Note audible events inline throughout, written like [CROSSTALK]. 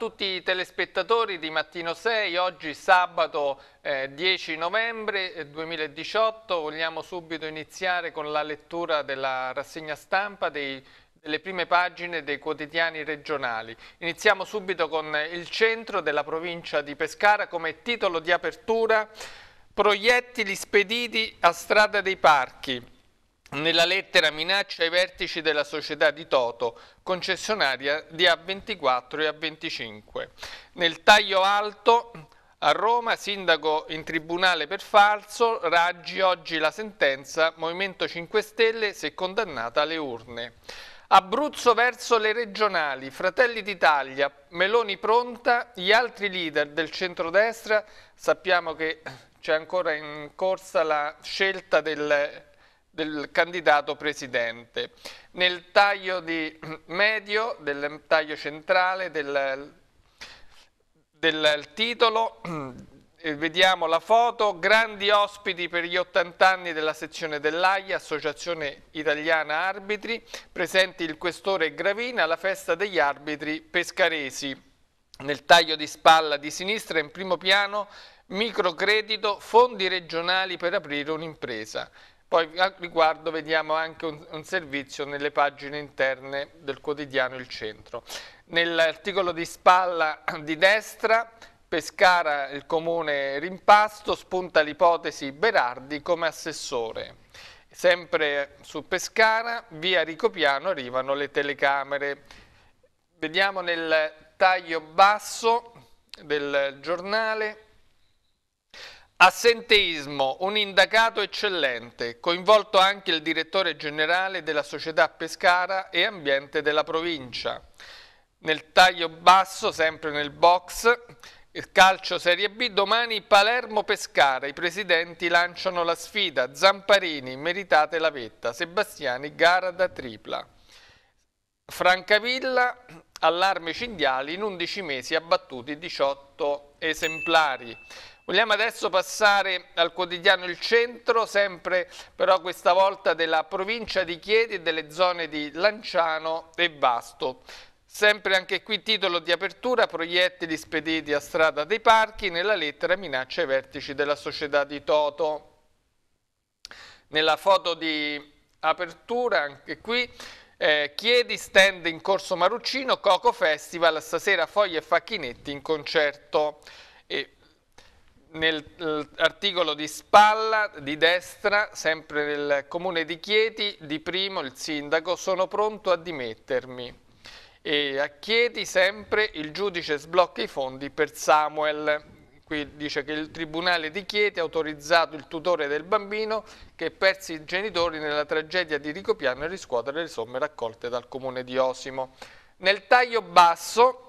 tutti i telespettatori di Mattino 6, oggi sabato eh, 10 novembre 2018 eh, vogliamo subito iniziare con la lettura della rassegna stampa dei, delle prime pagine dei quotidiani regionali. Iniziamo subito con eh, il centro della provincia di Pescara come titolo di apertura Proiettili spediti a strada dei parchi nella lettera minaccia ai vertici della società di Toto, concessionaria di A24 e A25. Nel taglio alto a Roma, sindaco in tribunale per falso, Raggi oggi la sentenza, Movimento 5 Stelle se condannata alle urne. Abruzzo verso le regionali, Fratelli d'Italia, Meloni pronta, gli altri leader del centrodestra, sappiamo che c'è ancora in corsa la scelta del del candidato presidente. Nel taglio [CLEARS THROAT] medio, del taglio centrale del, del titolo, [CLEARS THROAT] eh, vediamo la foto, grandi ospiti per gli 80 anni della sezione dell'AIA, Associazione Italiana Arbitri, presenti il questore Gravina, alla festa degli arbitri pescaresi. Nel taglio di spalla di sinistra in primo piano microcredito, fondi regionali per aprire un'impresa. Poi al riguardo vediamo anche un, un servizio nelle pagine interne del quotidiano Il Centro. Nell'articolo di spalla di destra Pescara il comune rimpasto, spunta l'ipotesi Berardi come assessore. Sempre su Pescara, via Ricopiano arrivano le telecamere. Vediamo nel taglio basso del giornale Assenteismo, un indagato eccellente, coinvolto anche il direttore generale della società Pescara e Ambiente della provincia. Nel taglio basso, sempre nel box, calcio Serie B, domani Palermo-Pescara, i presidenti lanciano la sfida, Zamparini, meritate la vetta, Sebastiani, gara da tripla. Francavilla, allarme cinghiali, in 11 mesi abbattuti 18 esemplari. Vogliamo adesso passare al quotidiano Il Centro, sempre però questa volta della provincia di Chieti e delle zone di Lanciano e Vasto. Sempre anche qui titolo di apertura, proiettili spediti a strada dei parchi, nella lettera minaccia ai vertici della società di Toto. Nella foto di apertura, anche qui, eh, Chiedi stand in Corso Maruccino, Coco Festival, stasera Foglie e Facchinetti in concerto nell'articolo eh, di spalla di destra, sempre del comune di Chieti, di primo il sindaco, sono pronto a dimettermi. E a Chieti sempre il giudice sblocca i fondi per Samuel. Qui dice che il Tribunale di Chieti ha autorizzato il tutore del bambino che perse i genitori nella tragedia di Ricopiano a riscuotere le somme raccolte dal comune di Osimo. Nel taglio basso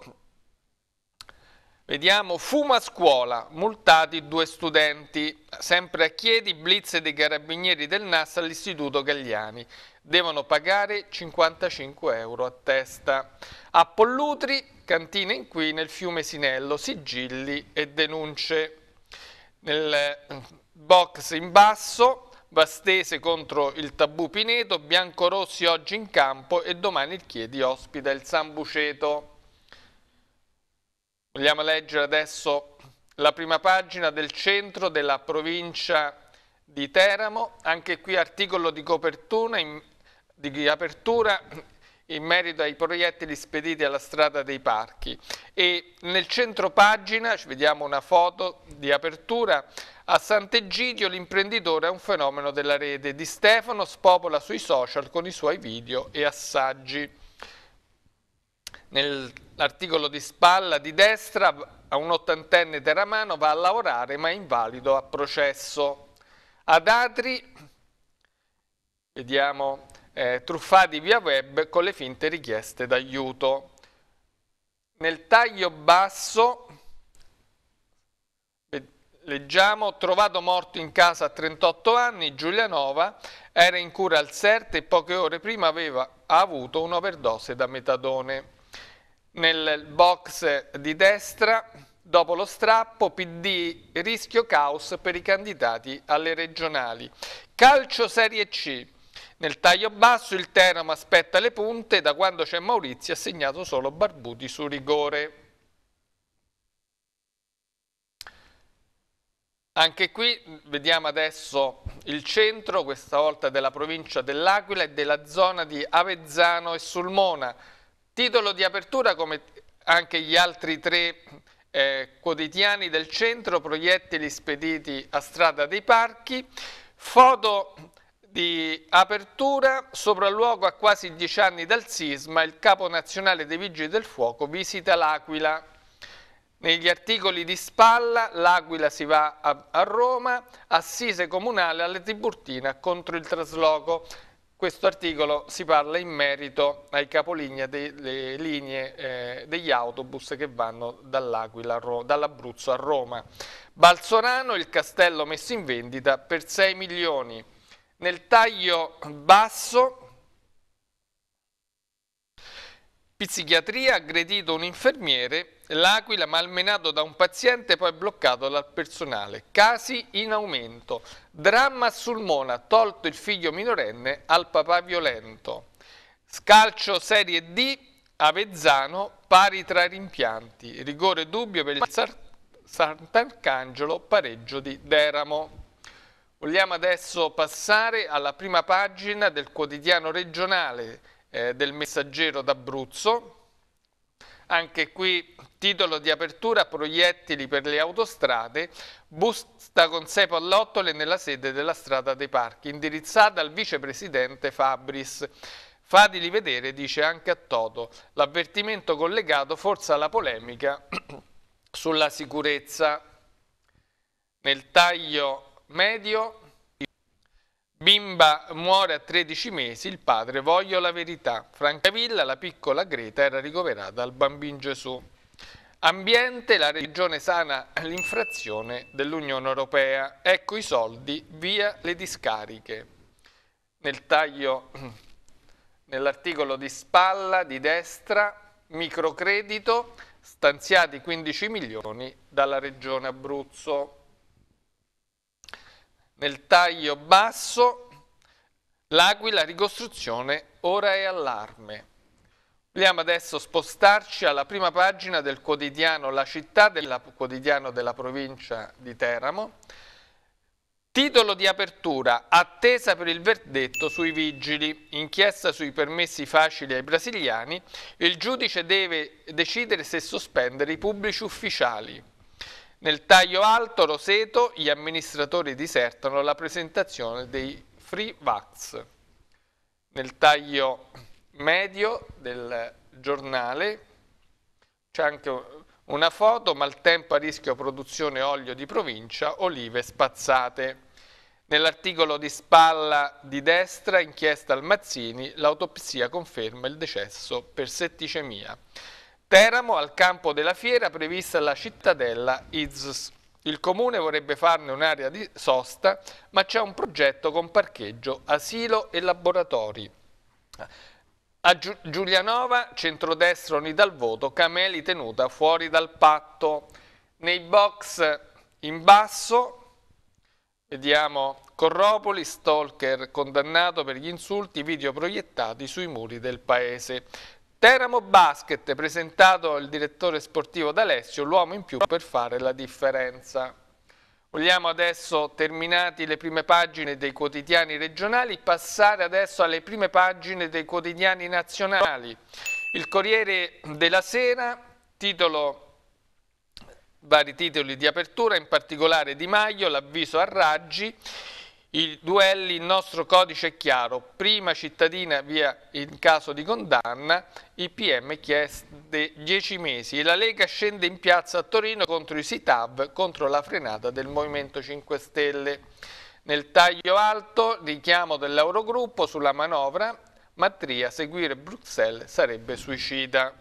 Vediamo, fuma a scuola, multati due studenti, sempre a Chiedi, blitz dei carabinieri del NAS all'Istituto Gagliani. Devono pagare 55 euro a testa. A Pollutri, cantina in qui nel fiume Sinello, sigilli e denunce. Nel eh, box in basso, Vastese contro il Tabù Pineto, Biancorossi oggi in campo e domani il Chiedi ospita il San Buceto. Vogliamo leggere adesso la prima pagina del centro della provincia di Teramo, anche qui articolo di, in, di apertura in merito ai proiettili spediti alla strada dei parchi. E nel centro pagina, ci vediamo una foto di apertura, a Sant'Egidio l'imprenditore è un fenomeno della rete. Di Stefano spopola sui social con i suoi video e assaggi nell'articolo di spalla di destra a un ottantenne teramano va a lavorare ma è invalido a processo. Ad Adri, vediamo, eh, truffati via web con le finte richieste d'aiuto. Nel taglio basso leggiamo trovato morto in casa a 38 anni, Giulianova era in cura al CERT e poche ore prima aveva avuto un'overdose da metadone nel box di destra, dopo lo strappo, PD rischio caos per i candidati alle regionali. Calcio Serie C. Nel taglio basso il Teramo aspetta le punte, da quando c'è Maurizio ha segnato solo Barbuti su rigore. Anche qui vediamo adesso il centro, questa volta della provincia dell'Aquila e della zona di Avezzano e Sulmona. Titolo di apertura come anche gli altri tre eh, quotidiani del centro, proiettili spediti a strada dei parchi, foto di apertura, sopralluogo a quasi dieci anni dal sisma, il capo nazionale dei Vigili del Fuoco visita l'Aquila. Negli articoli di spalla, l'Aquila si va a, a Roma, assise comunale alla Tiburtina contro il trasloco questo articolo si parla in merito ai capolinea delle linee eh, degli autobus che vanno dall'Aquila dall'Abruzzo a Roma. Balzorano il castello messo in vendita per 6 milioni. Nel taglio basso psichiatria aggredito un infermiere L'Aquila malmenato da un paziente poi bloccato dal personale. Casi in aumento. Dramma sul Mona, tolto il figlio minorenne al papà violento. Scalcio Serie D, Avezzano, pari tra rimpianti. Rigore dubbio per il Sant'Arcangelo, pareggio di Deramo. Vogliamo adesso passare alla prima pagina del quotidiano regionale eh, del Messaggero d'Abruzzo anche qui titolo di apertura proiettili per le autostrade, busta con sei pallottole nella sede della strada dei parchi, indirizzata al vicepresidente Fabris. Fateli vedere, dice anche a Toto, l'avvertimento collegato forza alla polemica [CLEARS THROAT] sulla sicurezza. Nel taglio medio Bimba muore a 13 mesi, il padre voglio la verità. Francavilla, la piccola Greta, era ricoverata al Bambin Gesù. Ambiente, la regione sana l'infrazione dell'Unione Europea. Ecco i soldi, via le discariche. Nel taglio, [CLEARS THROAT] nell'articolo di spalla, di destra, microcredito, stanziati 15 milioni dalla regione Abruzzo nel taglio basso, l'aquila, ricostruzione, ora è allarme. Vogliamo adesso spostarci alla prima pagina del quotidiano La città, del quotidiano della provincia di Teramo. Titolo di apertura, attesa per il verdetto sui vigili, inchiesta sui permessi facili ai brasiliani, il giudice deve decidere se sospendere i pubblici ufficiali. Nel taglio alto Roseto gli amministratori disertano la presentazione dei free vax. Nel taglio medio del giornale c'è anche una foto, maltempo a rischio produzione olio di provincia, olive spazzate. Nell'articolo di spalla di destra, inchiesta al Mazzini, l'autopsia conferma il decesso per setticemia. Teramo, al campo della fiera, prevista la cittadella IZS. Il comune vorrebbe farne un'area di sosta, ma c'è un progetto con parcheggio, asilo e laboratori. A Giulianova, centrodestra unita dal voto, Cameli tenuta fuori dal patto. Nei box in basso, vediamo Corropoli, stalker condannato per gli insulti, video proiettati sui muri del paese. Teramo Basket, presentato il direttore sportivo D'Alessio, l'uomo in più per fare la differenza. Vogliamo adesso, terminati le prime pagine dei quotidiani regionali, passare adesso alle prime pagine dei quotidiani nazionali. Il Corriere della Sera, titolo, vari titoli di apertura, in particolare Di Maio, l'avviso a raggi, i duelli, il nostro codice è chiaro, prima cittadina via in caso di condanna, IPM chiede 10 mesi e la Lega scende in piazza a Torino contro i SITAV, contro la frenata del Movimento 5 Stelle. Nel taglio alto, richiamo dell'Eurogruppo sulla manovra, Mattria seguire Bruxelles sarebbe suicida.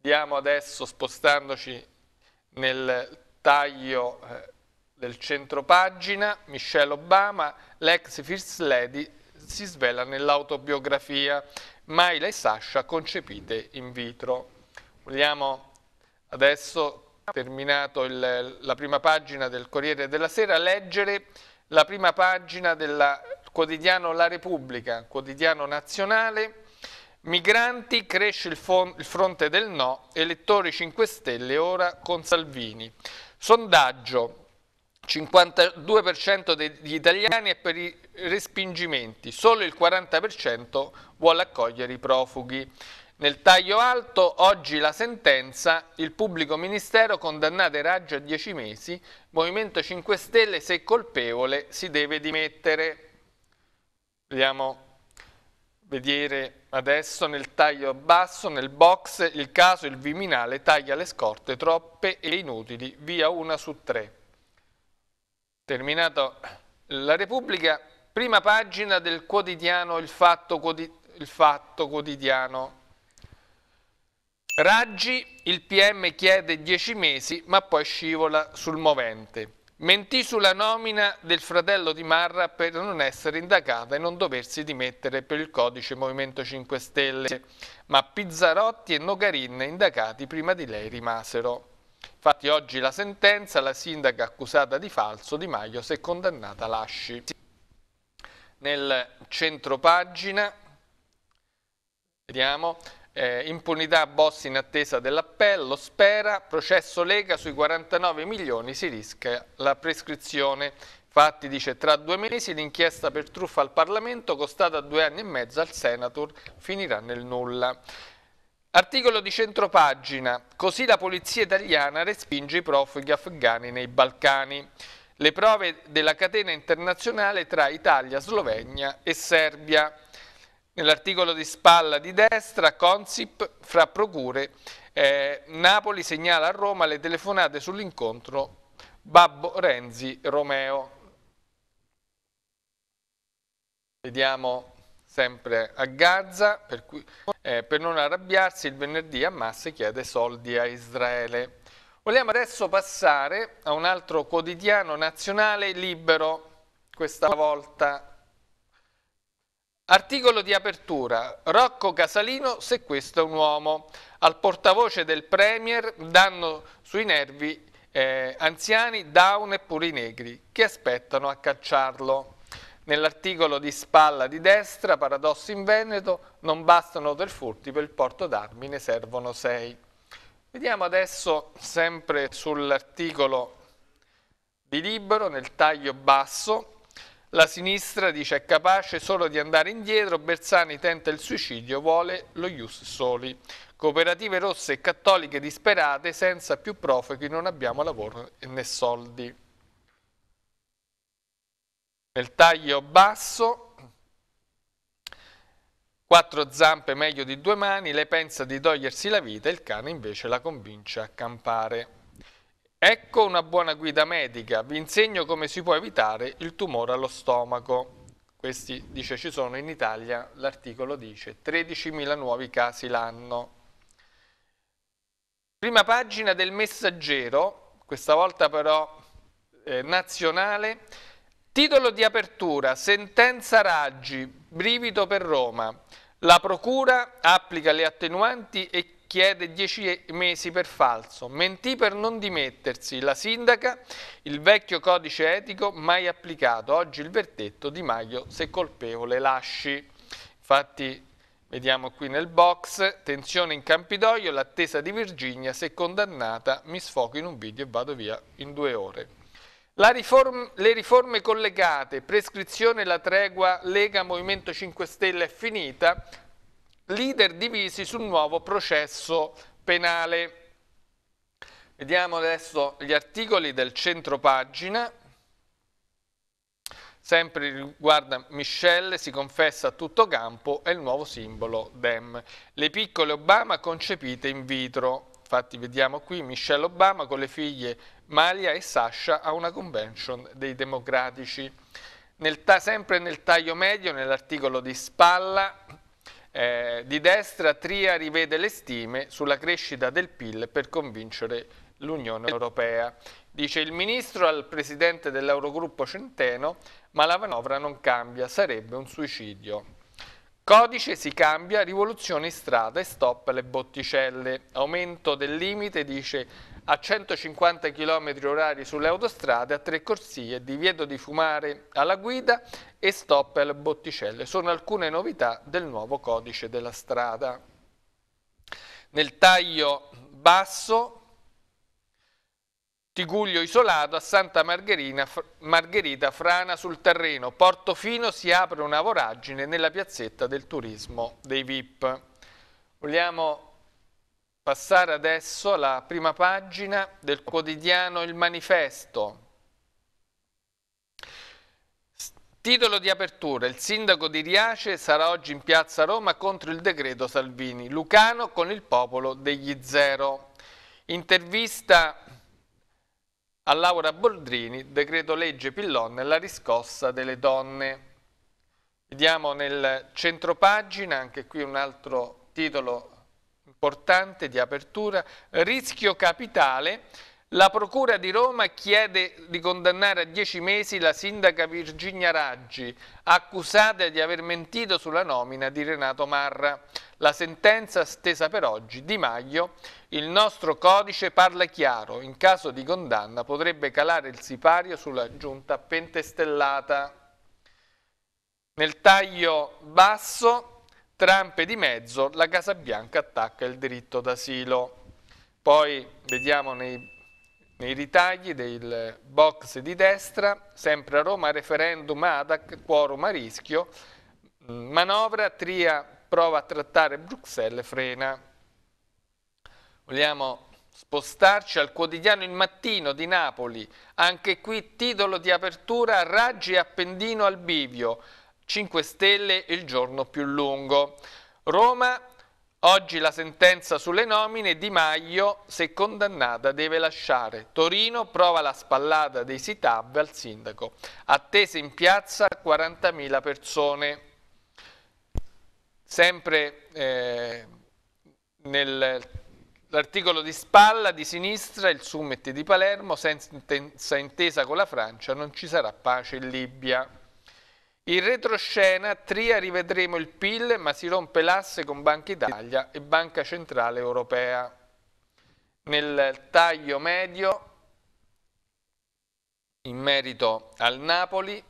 Vediamo adesso, spostandoci nel taglio... Eh, del centro pagina, Michelle Obama, l'ex First Lady, si svela nell'autobiografia Maila e Sasha concepite in vitro. Vogliamo adesso, terminato il, la prima pagina del Corriere della Sera, leggere la prima pagina del quotidiano La Repubblica, quotidiano nazionale, Migranti cresce il, il fronte del no, elettori 5 Stelle ora con Salvini. Sondaggio, 52% degli italiani è per i respingimenti, solo il 40% vuole accogliere i profughi. Nel taglio alto, oggi la sentenza, il pubblico ministero condannate Raggio a 10 mesi, Movimento 5 Stelle se colpevole si deve dimettere. Vediamo vedere adesso nel taglio basso, nel box, il caso il Viminale taglia le scorte troppe e inutili, via una su tre. Terminato la Repubblica, prima pagina del quotidiano Il Fatto, il fatto Quotidiano. Raggi, il PM chiede dieci mesi ma poi scivola sul movente. Mentì sulla nomina del fratello di Marra per non essere indagata e non doversi dimettere per il codice Movimento 5 Stelle, ma Pizzarotti e Nogarin indagati prima di lei rimasero. Infatti oggi la sentenza, la sindaca accusata di falso Di Maio si è condannata Lasci. Nel centro pagina, vediamo, eh, impunità Bossi in attesa dell'appello, spera, processo Lega sui 49 milioni si rischia la prescrizione. Infatti dice tra due mesi l'inchiesta per truffa al Parlamento costata due anni e mezzo al Senator finirà nel nulla. Articolo di centropagina. Così la polizia italiana respinge i profughi afghani nei Balcani. Le prove della catena internazionale tra Italia, Slovenia e Serbia. Nell'articolo di spalla di destra, Consip fra procure. Eh, Napoli segnala a Roma le telefonate sull'incontro Babbo Renzi Romeo. Vediamo sempre a Gaza, per, cui, eh, per non arrabbiarsi il venerdì Hamas chiede soldi a Israele. Vogliamo adesso passare a un altro quotidiano nazionale libero, questa volta Articolo di apertura. Rocco Casalino se questo è un uomo. Al portavoce del Premier danno sui nervi eh, anziani, down e pure i negri che aspettano a cacciarlo. Nell'articolo di spalla di destra, paradosso in Veneto, non bastano tre furti per il porto d'armi, ne servono sei. Vediamo adesso sempre sull'articolo di Libero, nel taglio basso, la sinistra dice è capace solo di andare indietro, Bersani tenta il suicidio, vuole lo Ius Soli. Cooperative rosse e cattoliche disperate, senza più profughi non abbiamo lavoro né soldi nel taglio basso, quattro zampe meglio di due mani, lei pensa di togliersi la vita, il cane invece la convince a campare. Ecco una buona guida medica, vi insegno come si può evitare il tumore allo stomaco. Questi dice ci sono in Italia, l'articolo dice 13.000 nuovi casi l'anno. Prima pagina del messaggero, questa volta però eh, nazionale, Titolo di apertura, sentenza Raggi, brivido per Roma. La procura applica le attenuanti e chiede dieci mesi per falso. Mentì per non dimettersi. La sindaca, il vecchio codice etico mai applicato. Oggi il verdetto di Maio, se colpevole lasci. Infatti vediamo qui nel box, tensione in Campidoglio, l'attesa di Virginia, se condannata mi sfoco in un video e vado via in due ore. Riform le riforme collegate, prescrizione la tregua Lega Movimento 5 Stelle è finita, leader divisi sul nuovo processo penale. Vediamo adesso gli articoli del centro pagina. Sempre riguarda Michelle, si confessa a tutto campo, è il nuovo simbolo DEM. Le piccole Obama concepite in vitro. Infatti vediamo qui Michelle Obama con le figlie Malia e Sasha a una convention dei democratici. Nel sempre nel taglio medio, nell'articolo di spalla, eh, di destra Tria rivede le stime sulla crescita del PIL per convincere l'Unione Europea. Dice il ministro al presidente dell'Eurogruppo Centeno, ma la manovra non cambia, sarebbe un suicidio. Codice si cambia, rivoluzione in strada e stop alle botticelle. Aumento del limite, dice, a 150 km orari sulle autostrade, a tre corsie, divieto di fumare alla guida e stop alle botticelle. Sono alcune novità del nuovo codice della strada. Nel taglio basso Tiguglio isolato, a Santa Margherita, Margherita frana sul terreno, Portofino si apre una voragine nella piazzetta del turismo dei VIP. Vogliamo passare adesso alla prima pagina del quotidiano Il Manifesto. Titolo di apertura, il sindaco di Riace sarà oggi in piazza Roma contro il decreto Salvini, Lucano con il popolo degli zero. Intervista a Laura Boldrini, decreto legge Pillon, la riscossa delle donne. Vediamo nel centro pagina, anche qui un altro titolo importante di apertura, rischio capitale, la Procura di Roma chiede di condannare a dieci mesi la sindaca Virginia Raggi, accusata di aver mentito sulla nomina di Renato Marra. La sentenza stesa per oggi di Maglio, il nostro codice parla chiaro, in caso di condanna potrebbe calare il sipario sulla giunta pentestellata. Nel taglio basso, trampe di mezzo, la Casa Bianca attacca il diritto d'asilo. Poi vediamo nei nei ritagli del box di destra, sempre a Roma, referendum ADAC, quorum a rischio, mm, manovra, Tria prova a trattare Bruxelles, frena. Vogliamo spostarci al quotidiano Il Mattino di Napoli, anche qui titolo di apertura Raggi e Appendino al bivio, 5 Stelle il giorno più lungo. Roma Oggi la sentenza sulle nomine, Di Maio, se condannata, deve lasciare. Torino prova la spallata dei Sitab al sindaco. Attese in piazza 40.000 persone. Sempre eh, nell'articolo di spalla di sinistra, il summit di Palermo, senza intesa con la Francia, non ci sarà pace in Libia. In retroscena, Tria rivedremo il PIL, ma si rompe l'asse con Banca Italia e Banca Centrale Europea. Nel taglio medio, in merito al Napoli,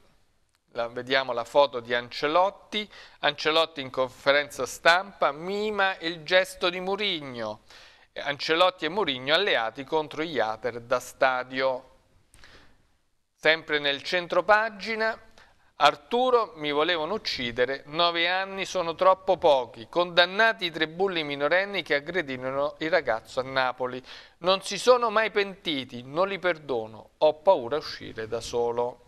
la, vediamo la foto di Ancelotti, Ancelotti in conferenza stampa, mima il gesto di Murigno, Ancelotti e Murigno alleati contro gli Ater da stadio. Sempre nel centro pagina Arturo mi volevano uccidere, nove anni sono troppo pochi, condannati i tre bulli minorenni che aggredirono il ragazzo a Napoli. Non si sono mai pentiti, non li perdono, ho paura a uscire da solo.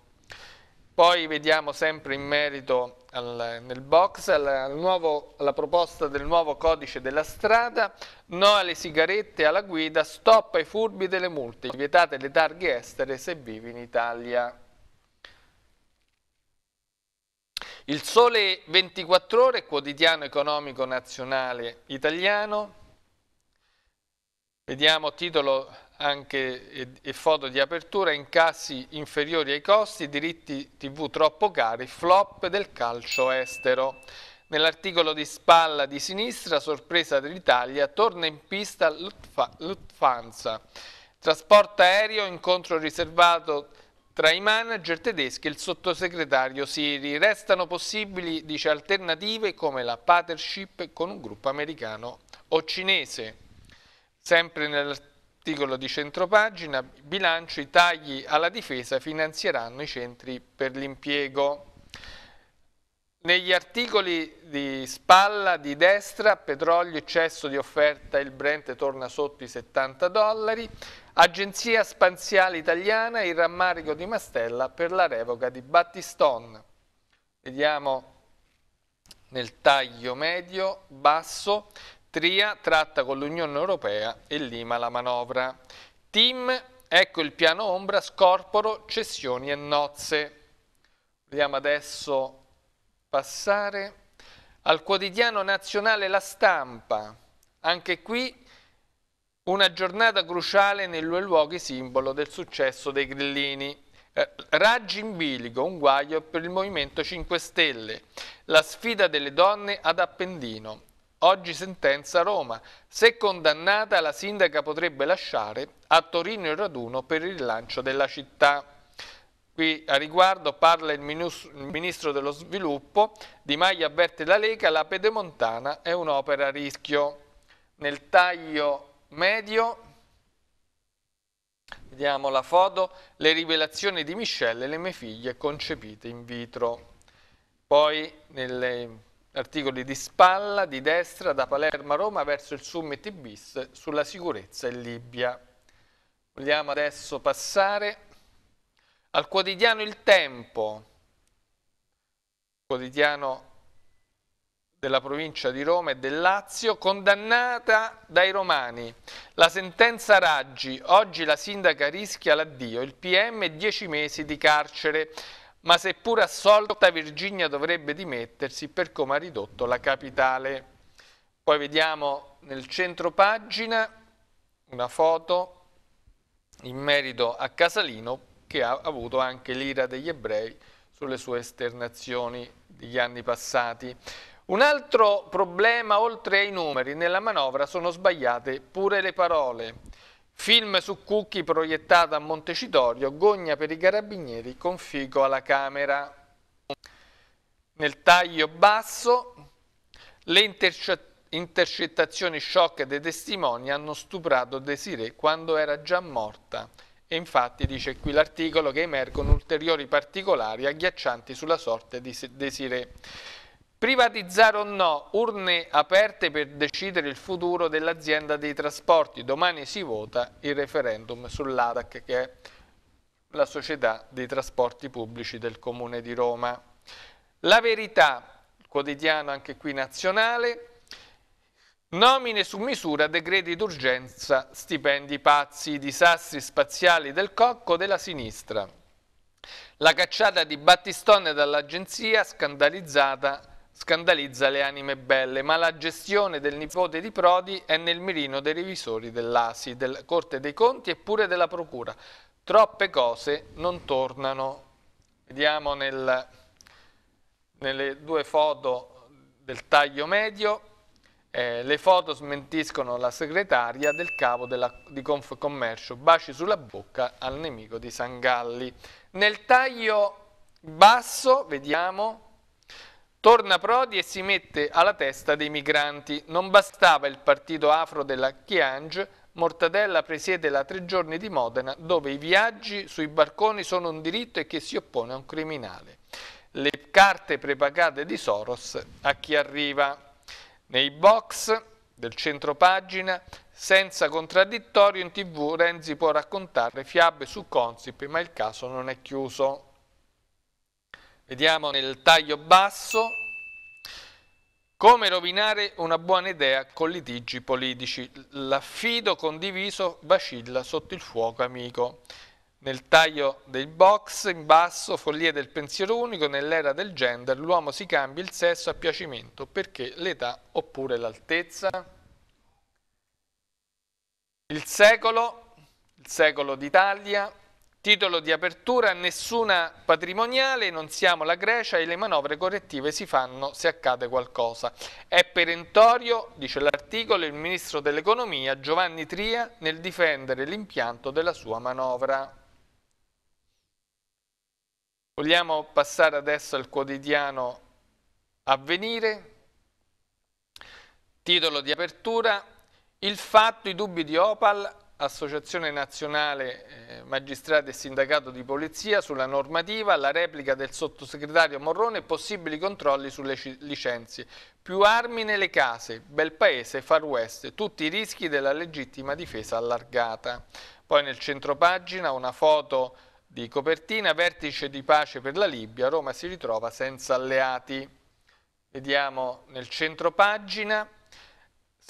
Poi vediamo sempre in merito al, nel box al, al nuovo, alla proposta del nuovo codice della strada, no alle sigarette alla guida, stop ai furbi delle multe, vietate le targhe estere se vivi in Italia. Il Sole 24 Ore, quotidiano economico nazionale italiano. Vediamo titolo anche e, e, foto di apertura, incassi inferiori ai costi, diritti tv troppo cari, flop del calcio estero. Nell'articolo di spalla di sinistra, sorpresa dell'Italia, torna in pista Lufthansa. Trasporto aereo, incontro riservato tra i manager tedeschi e il sottosegretario Siri restano possibili, dice, alternative come la partnership con un gruppo americano o cinese. Sempre nell'articolo di centropagina, bilancio i tagli alla difesa finanzieranno i centri per l'impiego. Negli articoli di spalla di destra, petrolio eccesso di offerta, il Brent torna sotto i 70 dollari, Agenzia Spaziale Italiana, il rammarico di Mastella per la revoca di Battiston. Vediamo nel taglio medio, basso, Tria tratta con l'Unione Europea e Lima la manovra. Team, ecco il piano ombra, scorporo, cessioni e nozze. Vediamo adesso passare al quotidiano nazionale La Stampa. Anche qui una giornata cruciale nei due luoghi simbolo del successo dei grillini. Eh, raggi in bilico, un guaio per il Movimento 5 Stelle. La sfida delle donne ad Appendino. Oggi sentenza Roma. Se condannata la sindaca potrebbe lasciare a Torino il raduno per il rilancio della città. Qui a riguardo parla il ministro dello sviluppo, Di Maio avverte la Lega, la pedemontana è un'opera a rischio. Nel taglio medio, vediamo la foto, le rivelazioni di Michelle e le mie figlie concepite in vitro. Poi negli articoli di spalla, di destra, da Palermo a Roma verso il summit bis sulla sicurezza in Libia. Vogliamo adesso passare al quotidiano Il Tempo, quotidiano della provincia di Roma e del Lazio, condannata dai romani. La sentenza Raggi, oggi la sindaca rischia l'addio, il PM 10 mesi di carcere, ma seppur assolta Virginia dovrebbe dimettersi per come ha ridotto la capitale. Poi vediamo nel centro pagina una foto in merito a Casalino che ha avuto anche l'ira degli ebrei sulle sue esternazioni degli anni passati. Un altro problema oltre ai numeri, nella manovra sono sbagliate pure le parole. Film su Cucchi proiettato a Montecitorio, gogna per i carabinieri con fico alla Camera. Nel taglio basso le intercettazioni intercettazioni shock dei testimoni hanno stuprato Desiree quando era già morta. E infatti dice qui l'articolo che emergono ulteriori particolari agghiaccianti sulla sorte di Desiree. Privatizzare o no, urne aperte per decidere il futuro dell'azienda dei trasporti. Domani si vota il referendum sull'ADAC che è la società dei trasporti pubblici del Comune di Roma. La verità, quotidiano anche qui nazionale, nomine su misura, decreti d'urgenza, stipendi pazzi, disastri spaziali del cocco della sinistra. La cacciata di Battistone dall'agenzia scandalizzata Scandalizza le anime belle, ma la gestione del nipote di Prodi è nel mirino dei revisori dell'ASI, della Corte dei Conti e pure della Procura. Troppe cose non tornano. Vediamo nel, nelle due foto del taglio medio eh, le foto smentiscono la segretaria del capo della, di Confcommercio, baci sulla bocca al nemico di Sangalli. Nel taglio basso, vediamo, Torna Prodi e si mette alla testa dei migranti. Non bastava il partito afro della Chiange, Mortadella presiede la Tre Giorni di Modena, dove i viaggi sui barconi sono un diritto e che si oppone a un criminale. Le carte prepagate di Soros a chi arriva. Nei box del centro pagina, senza contraddittorio in tv, Renzi può raccontare fiabe su Consip, ma il caso non è chiuso. Vediamo nel taglio basso come rovinare una buona idea con litigi politici. L'affido condiviso vacilla sotto il fuoco amico. Nel taglio dei box, in basso, follie del pensiero unico, nell'era del gender, l'uomo si cambia il sesso a piacimento perché l'età oppure l'altezza. Il secolo, il secolo d'Italia, Titolo di apertura, nessuna patrimoniale, non siamo la Grecia e le manovre correttive si fanno se accade qualcosa. È perentorio, dice l'articolo, il ministro dell'economia Giovanni Tria nel difendere l'impianto della sua manovra. Vogliamo passare adesso al quotidiano Avvenire. Titolo di apertura, il fatto, i dubbi di Opal Associazione Nazionale eh, Magistrati e Sindacato di Polizia sulla normativa, la replica del sottosegretario Morrone e possibili controlli sulle licenze. Più armi nelle case, bel paese, far west, tutti i rischi della legittima difesa allargata. Poi nel centro pagina una foto di copertina, vertice di pace per la Libia, Roma si ritrova senza alleati. Vediamo nel centro pagina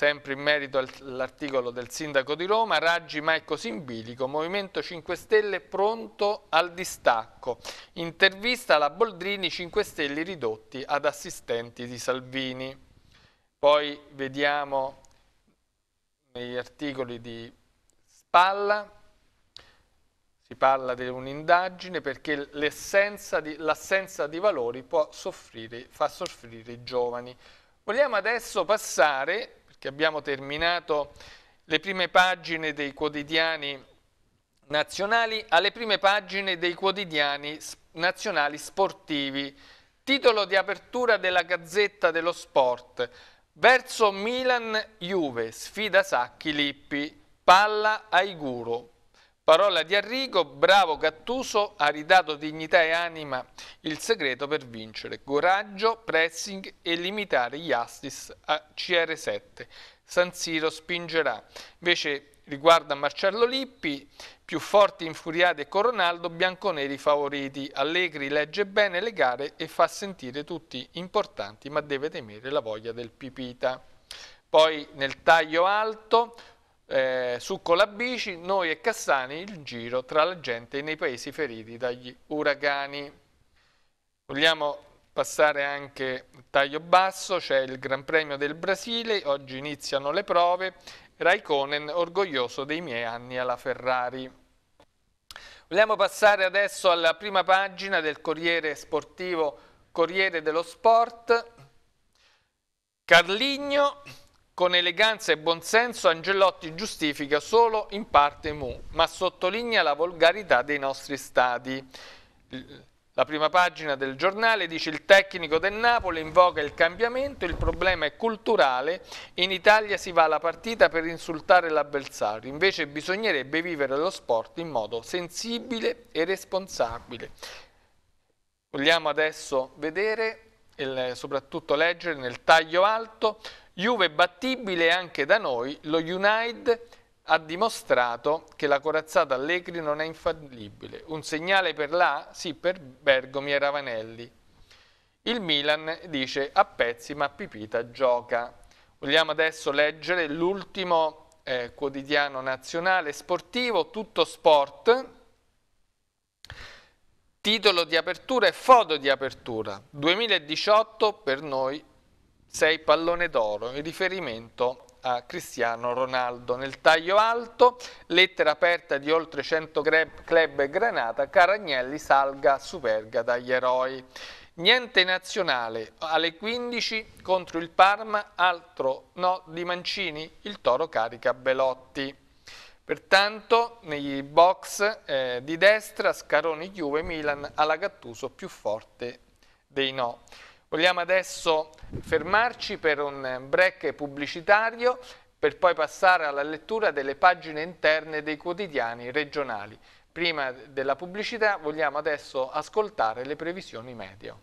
Sempre in merito all'articolo del sindaco di Roma, Raggi mai così in bilico, Movimento 5 Stelle pronto al distacco. Intervista alla Boldrini 5 Stelle ridotti ad assistenti di Salvini. Poi vediamo negli articoli di Spalla, si parla di un'indagine perché l'assenza di, di valori può soffrire, fa soffrire i giovani. Vogliamo adesso passare che abbiamo terminato le prime pagine dei quotidiani nazionali alle prime pagine dei quotidiani nazionali sportivi. Titolo di apertura della Gazzetta dello Sport. Verso Milan-Juve, sfida Sacchi-Lippi, palla ai guru. Parola di Arrigo, bravo Gattuso, ha ridato dignità e anima il segreto per vincere. Coraggio, pressing e limitare gli assist a CR7. San Siro spingerà. Invece riguarda Marcello Lippi, più forti infuriati con Ronaldo, bianconeri favoriti. Allegri legge bene le gare e fa sentire tutti importanti, ma deve temere la voglia del Pipita. Poi nel taglio alto eh, su con la bici, noi e Cassani il giro tra la gente nei paesi feriti dagli uragani. Vogliamo passare anche taglio basso, c'è il Gran Premio del Brasile, oggi iniziano le prove, Raikkonen orgoglioso dei miei anni alla Ferrari. Vogliamo passare adesso alla prima pagina del Corriere Sportivo Corriere dello Sport. Carligno con eleganza e buonsenso Angelotti giustifica solo in parte Mu, ma sottolinea la volgarità dei nostri stadi. La prima pagina del giornale dice il tecnico del Napoli invoca il cambiamento, il problema è culturale, in Italia si va alla partita per insultare l'avversario, invece bisognerebbe vivere lo sport in modo sensibile e responsabile. Vogliamo adesso vedere e soprattutto leggere nel taglio alto Juve battibile anche da noi, lo United ha dimostrato che la corazzata Allegri non è infallibile. Un segnale per la? Sì, per Bergomi e Ravanelli. Il Milan dice a pezzi ma Pipita gioca. Vogliamo adesso leggere l'ultimo eh, quotidiano nazionale sportivo, Tutto Sport. Titolo di apertura e foto di apertura. 2018 per noi 6 pallone d'oro in riferimento a Cristiano Ronaldo. Nel taglio alto, lettera aperta di oltre 100 club Granata, Caragnelli salga superga dagli eroi. Niente nazionale, alle 15 contro il Parma, altro no di Mancini, il Toro carica Belotti. Pertanto negli box eh, di destra Scaroni, Juve, Milan, alla Gattuso più forte dei no. Vogliamo adesso fermarci per un break pubblicitario per poi passare alla lettura delle pagine interne dei quotidiani regionali. Prima della pubblicità vogliamo adesso ascoltare le previsioni medio.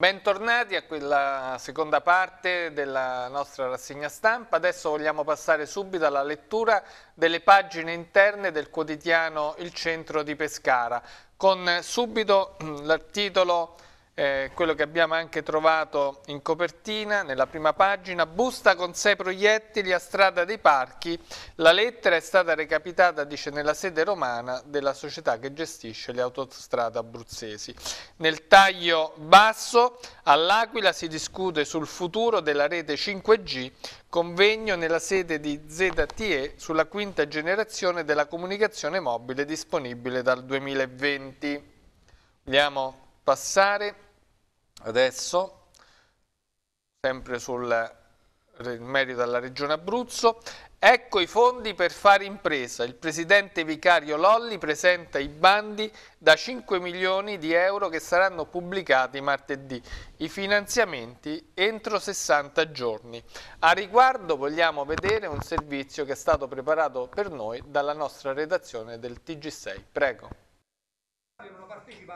Bentornati a quella seconda parte della nostra rassegna stampa. Adesso vogliamo passare subito alla lettura delle pagine interne del quotidiano Il Centro di Pescara, con subito il mm, titolo eh, quello che abbiamo anche trovato in copertina, nella prima pagina, busta con sei proiettili a strada dei parchi, la lettera è stata recapitata, dice, nella sede romana della società che gestisce le autostrade abruzzesi. Nel taglio basso, all'Aquila si discute sul futuro della rete 5G, convegno nella sede di ZTE sulla quinta generazione della comunicazione mobile disponibile dal 2020. Vogliamo passare adesso, sempre sul merito alla Regione Abruzzo. Ecco i fondi per fare impresa. Il presidente vicario Lolli presenta i bandi da 5 milioni di euro che saranno pubblicati martedì. I finanziamenti entro 60 giorni. A riguardo vogliamo vedere un servizio che è stato preparato per noi dalla nostra redazione del TG6. Prego.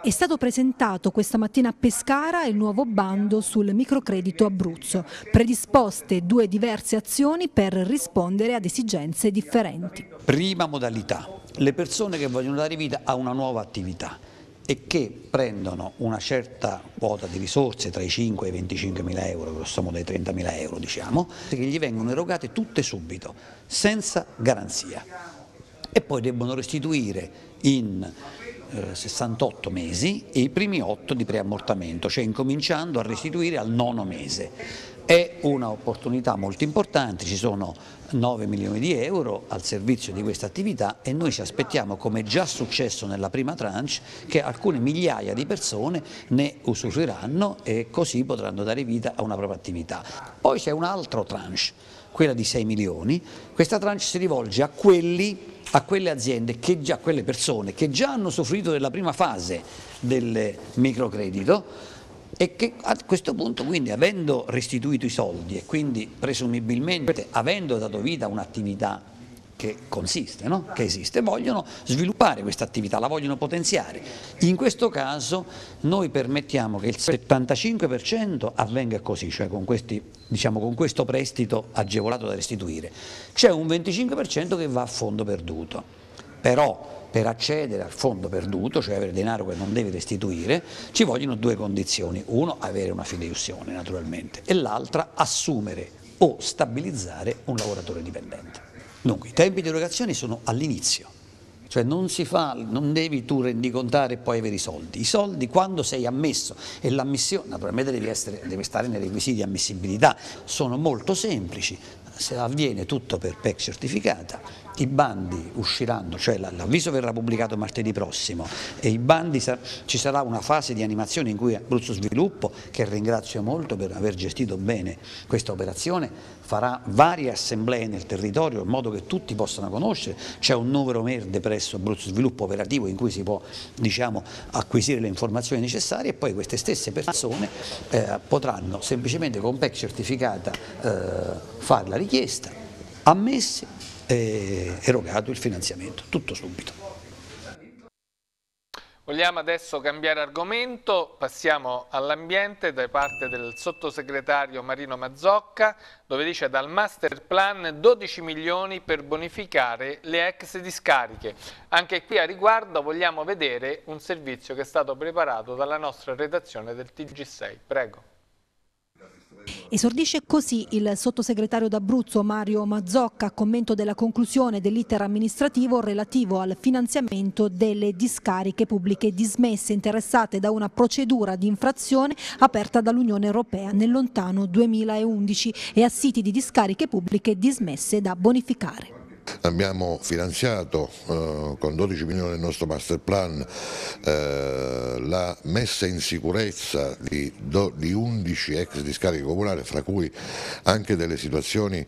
È stato presentato questa mattina a Pescara il nuovo bando sul microcredito Abruzzo, predisposte due diverse azioni per rispondere ad esigenze differenti. Prima modalità, le persone che vogliono dare vita a una nuova attività e che prendono una certa quota di risorse tra i 5 e i 25 mila euro, grosso modo i 30 mila euro diciamo, che gli vengono erogate tutte subito, senza garanzia e poi debbono restituire in 68 eh, mesi e i primi 8 di preammortamento, cioè incominciando a restituire al nono mese. È un'opportunità molto importante, ci sono 9 milioni di euro al servizio di questa attività e noi ci aspettiamo, come già successo nella prima tranche, che alcune migliaia di persone ne usufruiranno e così potranno dare vita a una propria attività. Poi c'è un altro tranche quella di 6 milioni, questa tranche si rivolge a, quelli, a quelle aziende, già, a quelle persone che già hanno soffrito della prima fase del microcredito e che a questo punto quindi avendo restituito i soldi e quindi presumibilmente avendo dato vita a un'attività che consiste, no? che esiste, vogliono sviluppare questa attività, la vogliono potenziare. In questo caso noi permettiamo che il 75% avvenga così, cioè con, questi, diciamo, con questo prestito agevolato da restituire. C'è un 25% che va a fondo perduto. Però per accedere al fondo perduto, cioè avere denaro che non deve restituire, ci vogliono due condizioni. Uno, avere una fideiussione naturalmente e l'altra, assumere o stabilizzare un lavoratore dipendente. Dunque, i tempi di erogazione sono all'inizio, cioè non si fa, non devi tu rendicontare e poi avere i soldi. I soldi quando sei ammesso e l'ammissione, naturalmente devi, essere, devi stare nei requisiti di ammissibilità, sono molto semplici, se avviene tutto per PEC certificata i bandi usciranno, cioè l'avviso verrà pubblicato martedì prossimo e i bandi ci sarà una fase di animazione in cui Abruzzo Sviluppo, che ringrazio molto per aver gestito bene questa operazione, farà varie assemblee nel territorio in modo che tutti possano conoscere, c'è un numero verde presso Abruzzo Sviluppo Operativo in cui si può diciamo, acquisire le informazioni necessarie e poi queste stesse persone eh, potranno semplicemente con PEC certificata eh, fare la richiesta, ammessi, erogato il finanziamento, tutto subito. Vogliamo adesso cambiare argomento, passiamo all'ambiente da parte del sottosegretario Marino Mazzocca dove dice dal master plan 12 milioni per bonificare le ex discariche. Anche qui a riguardo vogliamo vedere un servizio che è stato preparato dalla nostra redazione del TG6. Prego. Esordisce così il sottosegretario d'Abruzzo Mario Mazzocca a commento della conclusione dell'iter amministrativo relativo al finanziamento delle discariche pubbliche dismesse interessate da una procedura di infrazione aperta dall'Unione Europea nel lontano 2011 e a siti di discariche pubbliche dismesse da bonificare. Abbiamo finanziato eh, con 12 milioni del nostro master plan eh, la messa in sicurezza di, do, di 11 ex discariche comunali, fra cui anche delle situazioni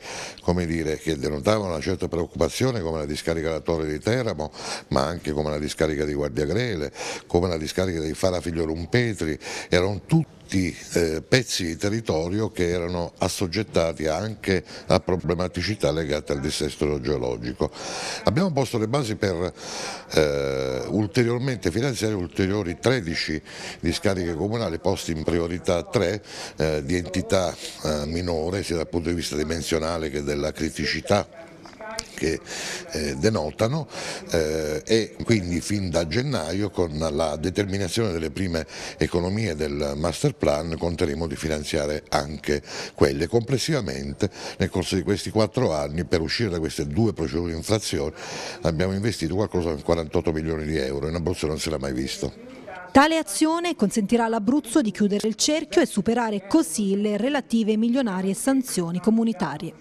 dire, che denotavano una certa preoccupazione come la discarica della Torre di Teramo, ma anche come la discarica di Guardia Grele come la discarica di Farafiglio Rumpetri, erano tutte tutti eh, pezzi di territorio che erano assoggettati anche a problematicità legate al dissesto geologico. Abbiamo posto le basi per eh, ulteriormente finanziare ulteriori 13 discariche comunali posti in priorità 3 eh, di entità eh, minore sia dal punto di vista dimensionale che della criticità che eh, denotano eh, e quindi fin da gennaio con la determinazione delle prime economie del master plan conteremo di finanziare anche quelle. Complessivamente nel corso di questi quattro anni per uscire da queste due procedure di infrazione abbiamo investito qualcosa come 48 milioni di euro, in Abruzzo non si era mai visto. Tale azione consentirà all'Abruzzo di chiudere il cerchio e superare così le relative milionarie sanzioni comunitarie.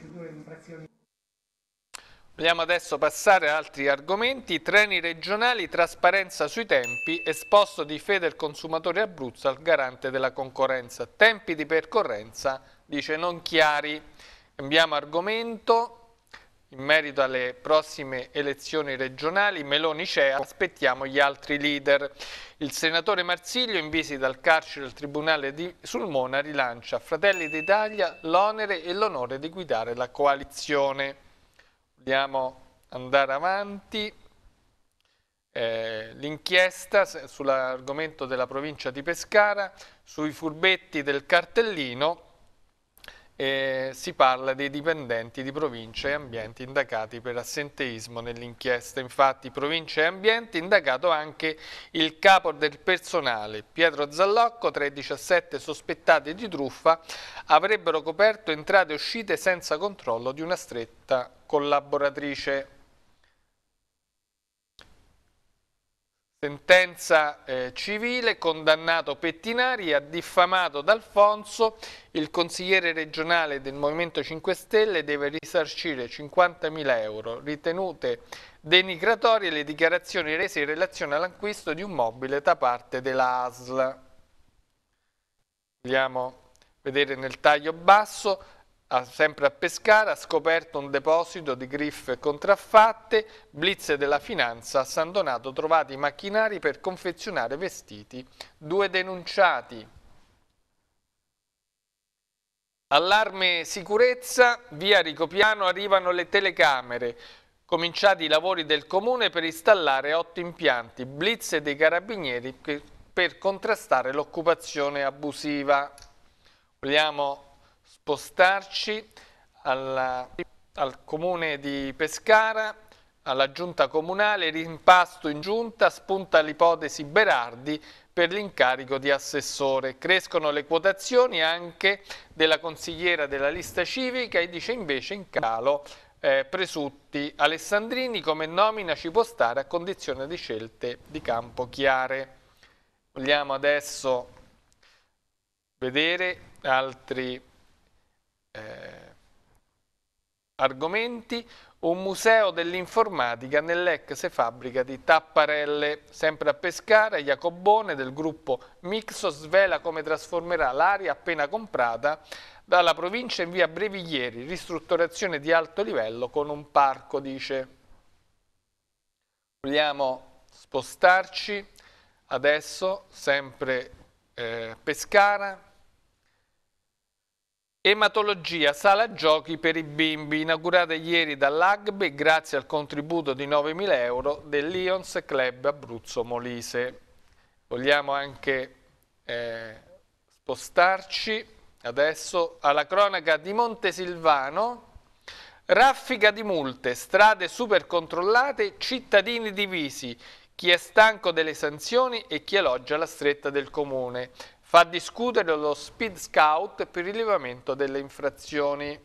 Vogliamo adesso passare ad altri argomenti. Treni regionali, trasparenza sui tempi, esposto di fede il consumatore Abruzzo al garante della concorrenza. Tempi di percorrenza, dice, non chiari. Cambiamo argomento. In merito alle prossime elezioni regionali, Meloni c'è, aspettiamo gli altri leader. Il senatore Marsiglio, in visita al carcere del Tribunale di Sulmona, rilancia Fratelli d'Italia l'onere e l'onore di guidare la coalizione vogliamo andare avanti. Eh, L'inchiesta sull'argomento della provincia di Pescara, sui furbetti del cartellino, eh, si parla dei dipendenti di provincia e ambiente indagati per assenteismo nell'inchiesta. Infatti provincia e ambiente indagato anche il capo del personale Pietro Zallocco tra i 17 sospettati di truffa avrebbero coperto entrate e uscite senza controllo di una stretta collaboratrice. Sentenza eh, civile, condannato Pettinari, ha diffamato D'Alfonso, il consigliere regionale del Movimento 5 Stelle deve risarcire 50.000 euro, ritenute denigratorie le dichiarazioni rese in relazione all'acquisto di un mobile da parte della ASL. Vogliamo vedere nel taglio basso sempre a Pescara, ha scoperto un deposito di griffe contraffatte, blitz della finanza, a San Donato trovati macchinari per confezionare vestiti, due denunciati. Allarme sicurezza, via Ricopiano arrivano le telecamere, cominciati i lavori del comune per installare otto impianti, blitz dei carabinieri per contrastare l'occupazione abusiva. Vogliamo spostarci alla, al comune di Pescara, alla giunta comunale, rimpasto in giunta, spunta l'ipotesi Berardi per l'incarico di assessore. Crescono le quotazioni anche della consigliera della lista civica e dice invece in calo eh, presutti Alessandrini come nomina ci può stare a condizione di scelte di campo chiare. Vogliamo adesso vedere altri eh, argomenti, un museo dell'informatica nell'ex fabbrica di Tapparelle, sempre a Pescara, Jacobone del gruppo Mixo svela come trasformerà l'aria appena comprata dalla provincia in via Breviglieri, ristrutturazione di alto livello con un parco, dice. Vogliamo spostarci adesso, sempre eh, Pescara, Ematologia, sala giochi per i bimbi, inaugurata ieri dall'Agbe grazie al contributo di 9.000 euro del Lions Club Abruzzo Molise. Vogliamo anche eh, spostarci adesso alla cronaca di Montesilvano. Raffica di multe, strade super controllate, cittadini divisi, chi è stanco delle sanzioni e chi elogia la stretta del comune fa discutere lo Speed Scout per il rilevamento delle infrazioni.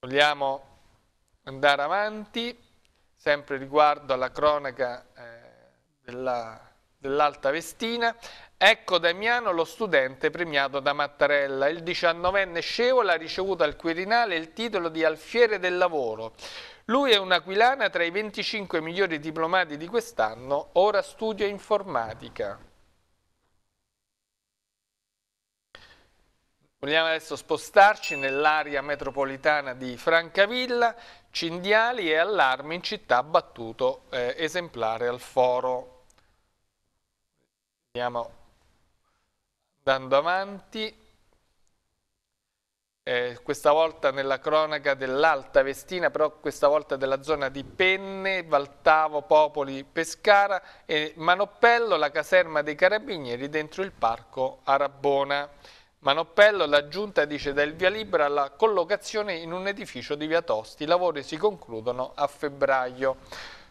Vogliamo andare avanti, sempre riguardo alla cronaca eh, dell'Alta dell Vestina. Ecco Damiano lo studente premiato da Mattarella. Il diciannovenne Scevola ha ricevuto al Quirinale il titolo di Alfiere del Lavoro. Lui è un'aquilana tra i 25 migliori diplomati di quest'anno, ora studia informatica. Vogliamo adesso spostarci nell'area metropolitana di Francavilla, Cindiali e allarmi in città battuto eh, esemplare al foro. Andiamo andando avanti. Eh, questa volta nella cronaca dell'Alta Vestina, però questa volta della zona di Penne, Valtavo, Popoli, Pescara e Manoppello, la caserma dei Carabinieri dentro il parco Arabona. Manoppello, la Giunta dice dà il via libera alla collocazione in un edificio di Via Tosti, i lavori si concludono a febbraio.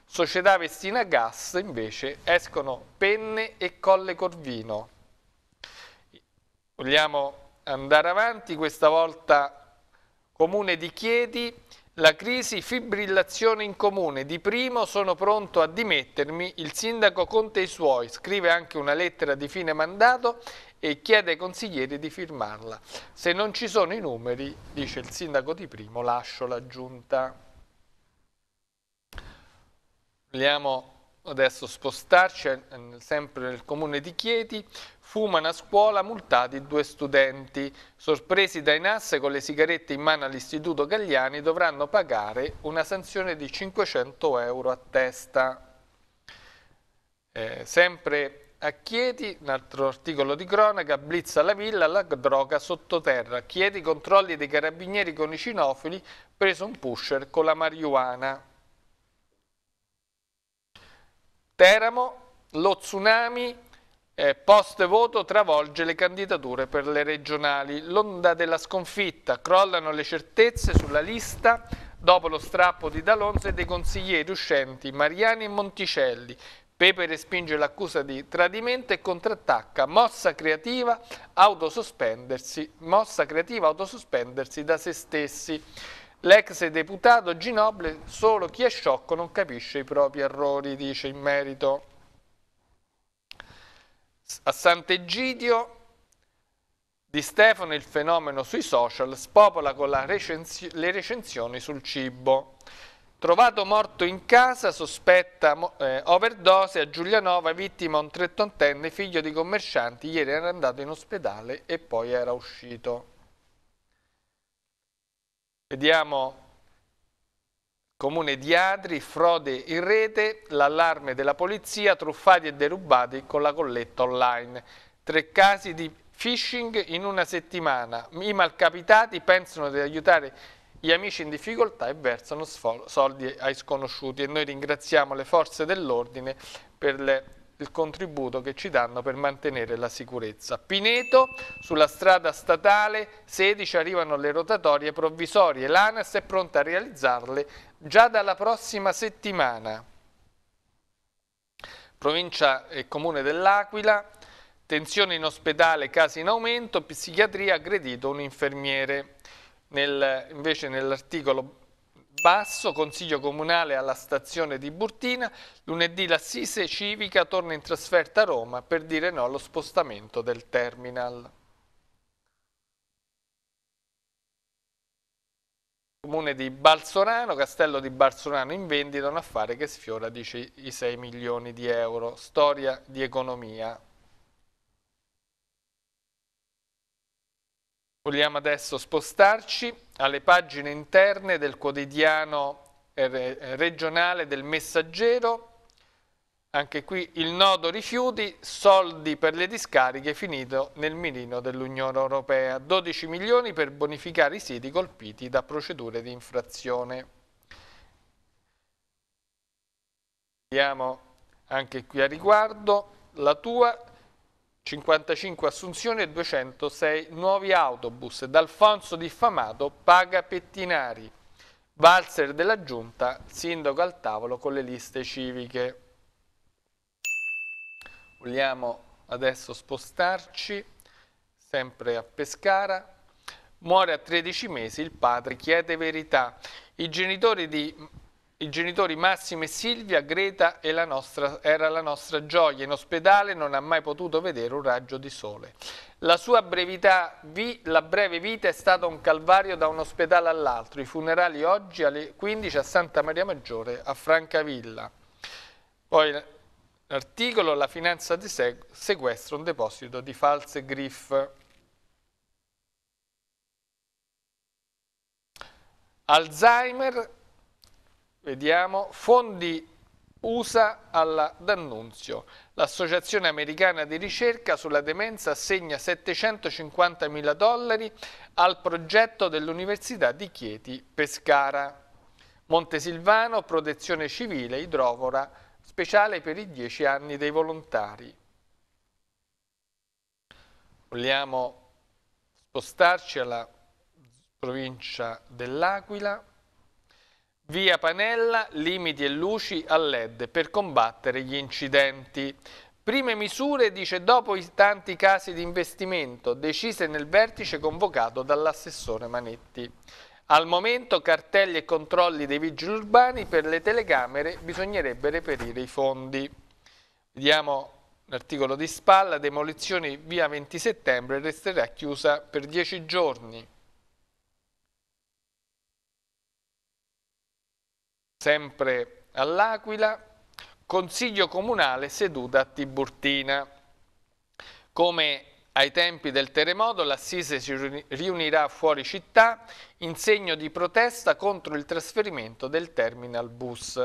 Società Vestina Gas invece escono Penne e Colle Corvino. Vogliamo andare avanti, questa volta Comune di Chieti, la crisi fibrillazione in comune, di primo sono pronto a dimettermi, il sindaco Conte e i suoi, scrive anche una lettera di fine mandato e chiede ai consiglieri di firmarla. Se non ci sono i numeri, dice il sindaco di Primo, lascio la giunta. Vogliamo adesso spostarci eh, sempre nel comune di Chieti. Fumano a scuola multati due studenti. Sorpresi dai NAS con le sigarette in mano all'Istituto Gagliani dovranno pagare una sanzione di 500 euro a testa. Eh, sempre a Chieti, un altro articolo di cronaca, blitz alla villa, la droga sottoterra. Chieti controlli dei carabinieri con i cinofili, preso un pusher con la marijuana. Teramo, lo tsunami eh, post voto travolge le candidature per le regionali. L'onda della sconfitta, crollano le certezze sulla lista dopo lo strappo di D'Alonso e dei consiglieri uscenti Mariani e Monticelli. Pepe respinge l'accusa di tradimento e contrattacca, mossa creativa, autosospendersi, mossa creativa, autosospendersi da se stessi. L'ex deputato Ginoble, solo chi è sciocco non capisce i propri errori, dice in merito. A Sant'Egidio di Stefano il fenomeno sui social spopola con recensi le recensioni sul cibo. Trovato morto in casa, sospetta eh, overdose a Giulianova, vittima un trettontenne, figlio di commercianti, ieri era andato in ospedale e poi era uscito. Vediamo Comune di Adri, frode in rete, l'allarme della polizia, truffati e derubati con la colletta online. Tre casi di phishing in una settimana. I malcapitati pensano di aiutare i gli amici in difficoltà e versano soldi ai sconosciuti e noi ringraziamo le forze dell'ordine per le, il contributo che ci danno per mantenere la sicurezza. Pineto, sulla strada statale 16 arrivano le rotatorie provvisorie, l'ANAS è pronta a realizzarle già dalla prossima settimana. Provincia e Comune dell'Aquila, tensione in ospedale, casi in aumento, psichiatria aggredito un infermiere. Nel, invece nell'articolo basso, Consiglio Comunale alla stazione di Burtina, lunedì la Sise civica torna in trasferta a Roma per dire no allo spostamento del terminal. Comune di Balsorano, Castello di Balsorano in vendita, un affare che sfiora dice, i 6 milioni di euro. Storia di economia. Vogliamo adesso spostarci alle pagine interne del quotidiano eh, regionale del Messaggero. Anche qui il nodo rifiuti, soldi per le discariche finito nel mirino dell'Unione Europea. 12 milioni per bonificare i siti colpiti da procedure di infrazione. Vediamo anche qui a riguardo la tua 55 assunzioni e 206 nuovi autobus. D'Alfonso Diffamato paga Pettinari. Valzer della Giunta, sindaco al tavolo con le liste civiche. Vogliamo adesso spostarci, sempre a Pescara. Muore a 13 mesi, il padre chiede verità. I genitori di i genitori Massimo e Silvia, Greta la nostra, era la nostra gioia. In ospedale non ha mai potuto vedere un raggio di sole. La sua brevità, vi, la breve vita è stata un calvario da un ospedale all'altro. I funerali oggi alle 15 a Santa Maria Maggiore, a Francavilla. Poi l'articolo, la finanza di seg sequestro, un deposito di false griff. Alzheimer Vediamo, fondi USA alla D'Annunzio. L'Associazione Americana di Ricerca sulla Demenza assegna 750 mila dollari al progetto dell'Università di Chieti Pescara. Montesilvano, protezione civile, idrovora, speciale per i 10 anni dei volontari. Vogliamo spostarci alla provincia dell'Aquila Via Panella, limiti e luci a LED per combattere gli incidenti. Prime misure, dice, dopo i tanti casi di investimento, decise nel vertice convocato dall'assessore Manetti. Al momento cartelli e controlli dei vigili urbani per le telecamere bisognerebbe reperire i fondi. Vediamo l'articolo di spalla, demolizioni via 20 settembre resterà chiusa per 10 giorni. sempre all'Aquila, Consiglio Comunale seduta a Tiburtina. Come ai tempi del terremoto l'Assise si riunirà fuori città in segno di protesta contro il trasferimento del terminal bus.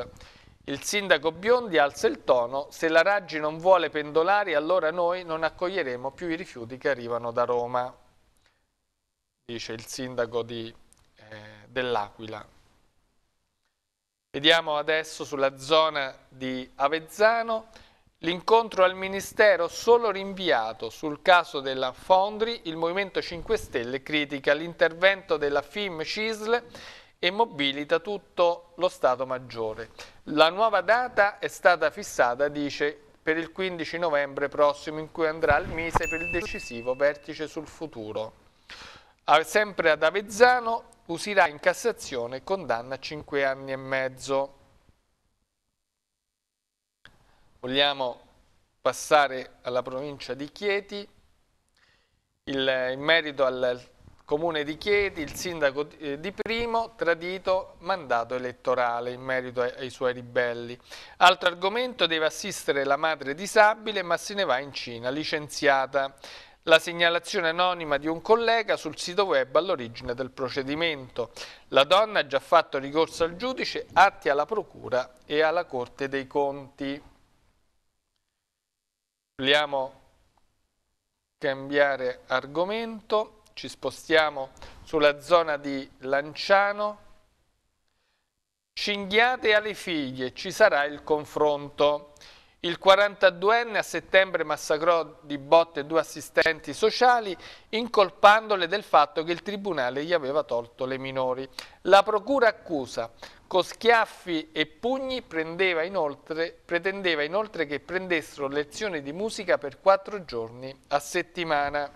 Il sindaco Biondi alza il tono, se la Raggi non vuole pendolari allora noi non accoglieremo più i rifiuti che arrivano da Roma, dice il sindaco eh, dell'Aquila. Vediamo adesso sulla zona di Avezzano l'incontro al Ministero solo rinviato sul caso della Fondri, il Movimento 5 Stelle critica l'intervento della FIM CISL e mobilita tutto lo Stato Maggiore. La nuova data è stata fissata, dice, per il 15 novembre prossimo in cui andrà al Mise per il decisivo vertice sul futuro. Sempre ad Avezzano usirà in Cassazione condanna a 5 anni e mezzo. Vogliamo passare alla provincia di Chieti, il, in merito al comune di Chieti, il sindaco eh, di Primo tradito mandato elettorale in merito ai, ai suoi ribelli. Altro argomento deve assistere la madre disabile ma se ne va in Cina, licenziata la segnalazione anonima di un collega sul sito web all'origine del procedimento. La donna ha già fatto ricorso al giudice, atti alla procura e alla Corte dei Conti. Vogliamo cambiare argomento, ci spostiamo sulla zona di Lanciano. Cinghiate alle figlie, ci sarà il confronto. Il 42enne a settembre massacrò di botte due assistenti sociali incolpandole del fatto che il tribunale gli aveva tolto le minori. La procura accusa con schiaffi e pugni inoltre, pretendeva inoltre che prendessero lezioni di musica per quattro giorni a settimana.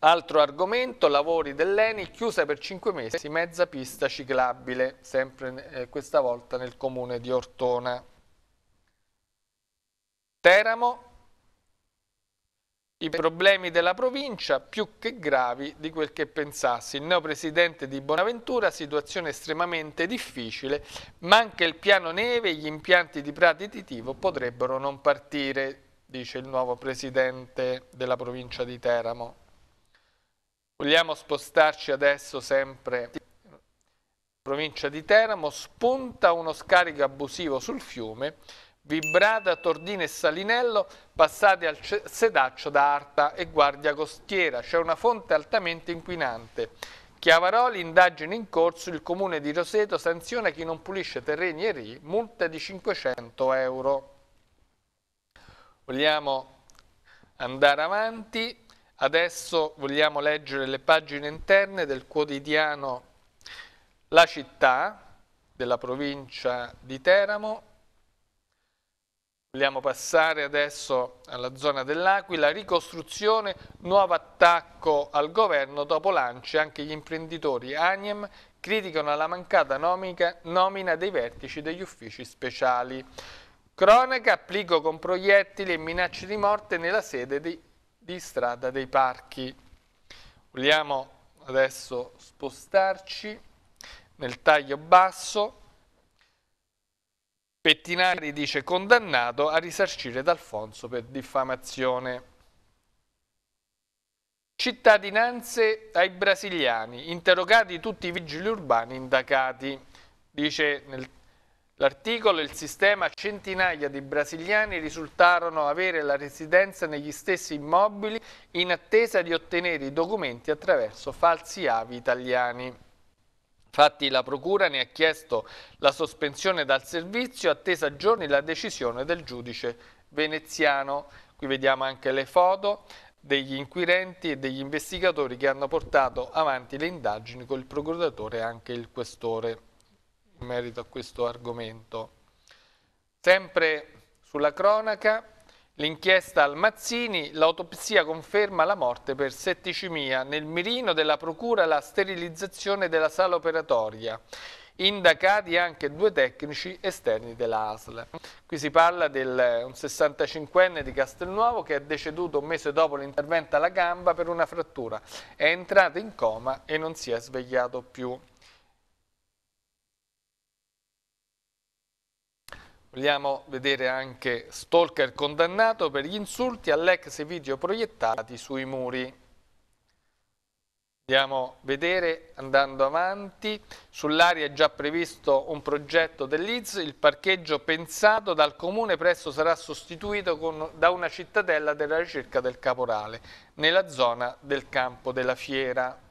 Altro argomento, lavori dell'ENI, chiusa per cinque mesi, mezza pista ciclabile, sempre eh, questa volta nel comune di Ortona. Teramo, i problemi della provincia più che gravi di quel che pensassi. Il neopresidente di Bonaventura, situazione estremamente difficile, ma anche il piano neve e gli impianti di Prati di Titivo potrebbero non partire, dice il nuovo presidente della provincia di Teramo. Vogliamo spostarci adesso sempre provincia di Teramo, spunta uno scarico abusivo sul fiume Vibrada, Tordina e Salinello, passati al Sedaccio da Arta e Guardia Costiera. C'è una fonte altamente inquinante. Chiavaroli, indagine in corso, il comune di Roseto sanziona chi non pulisce terreni e ri, multa di 500 euro. Vogliamo andare avanti. Adesso vogliamo leggere le pagine interne del quotidiano La Città della provincia di Teramo Vogliamo passare adesso alla zona dell'Aquila, ricostruzione, nuovo attacco al governo dopo lance, anche gli imprenditori Aniem criticano la mancata nomica, nomina dei vertici degli uffici speciali. Cronaca, applico con proiettili e minacce di morte nella sede di, di strada dei parchi. Vogliamo adesso spostarci nel taglio basso Pettinari dice condannato a risarcire D'Alfonso per diffamazione. Cittadinanze ai brasiliani, interrogati tutti i vigili urbani indagati. Dice nell'articolo il sistema centinaia di brasiliani risultarono avere la residenza negli stessi immobili in attesa di ottenere i documenti attraverso falsi avi italiani. Infatti la Procura ne ha chiesto la sospensione dal servizio, attesa giorni la decisione del giudice veneziano. Qui vediamo anche le foto degli inquirenti e degli investigatori che hanno portato avanti le indagini con il procuratore e anche il questore in merito a questo argomento. Sempre sulla cronaca, L'inchiesta al Mazzini, l'autopsia conferma la morte per setticimia. Nel mirino della procura la sterilizzazione della sala operatoria. Indagati anche due tecnici esterni della ASL. Qui si parla di un 65enne di Castelnuovo che è deceduto un mese dopo l'intervento alla gamba per una frattura. È entrato in coma e non si è svegliato più. Vogliamo vedere anche Stalker condannato per gli insulti all'ex video proiettati sui muri. Andiamo a vedere, andando avanti, sull'area è già previsto un progetto dell'IZ, il parcheggio pensato dal comune presto sarà sostituito con, da una cittadella della ricerca del caporale, nella zona del campo della fiera.